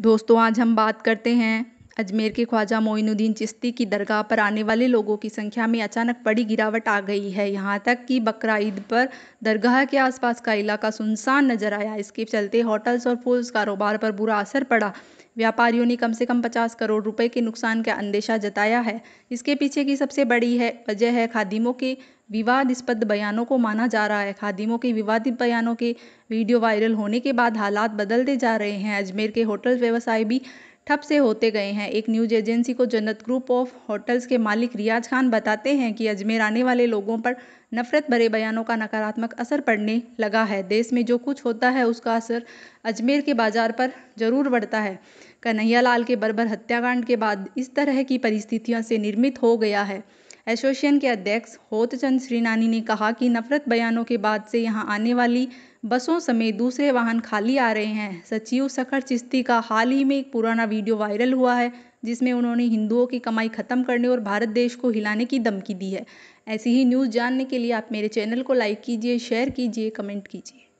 दोस्तों आज हम बात करते हैं अजमेर के ख्वाजा मोइनुद्दीन चिश्ती की दरगाह पर आने वाले लोगों की संख्या में अचानक बड़ी गिरावट आ गई है यहाँ तक कि बकरा ईद पर दरगाह के आसपास का इलाका सुनसान नजर आया इसके चलते होटल्स और फूल्स कारोबार पर बुरा असर पड़ा व्यापारियों ने कम से कम पचास करोड़ रुपए के नुकसान का अंदेशा जताया है इसके पीछे की सबसे बड़ी है वजह है खादिमों के विवादस्पद बयानों को माना जा रहा है खादिमों के विवादित बयानों के वीडियो वायरल होने के बाद हालात बदलते जा रहे हैं अजमेर के होटल व्यवसाय भी ठप से होते गए हैं एक न्यूज एजेंसी को जन्नत ग्रुप ऑफ होटल्स के मालिक रियाज खान बताते हैं कि अजमेर आने वाले लोगों पर नफरत भरे बयानों का नकारात्मक असर पड़ने लगा है देश में जो कुछ होता है उसका असर अजमेर के बाजार पर जरूर बढ़ता है कन्हैया लाल के बर्बर हत्याकांड के बाद इस तरह की परिस्थितियों से निर्मित हो गया है एसोसिएशन के अध्यक्ष होतचंद श्रीनानी ने कहा कि नफरत बयानों के बाद से यहां आने वाली बसों समेत दूसरे वाहन खाली आ रहे हैं सचिव सखर चिश्ती का हाल ही में एक पुराना वीडियो वायरल हुआ है जिसमें उन्होंने हिंदुओं की कमाई ख़त्म करने और भारत देश को हिलाने की धमकी दी है ऐसी ही न्यूज़ जानने के लिए आप मेरे चैनल को लाइक कीजिए शेयर कीजिए कमेंट कीजिए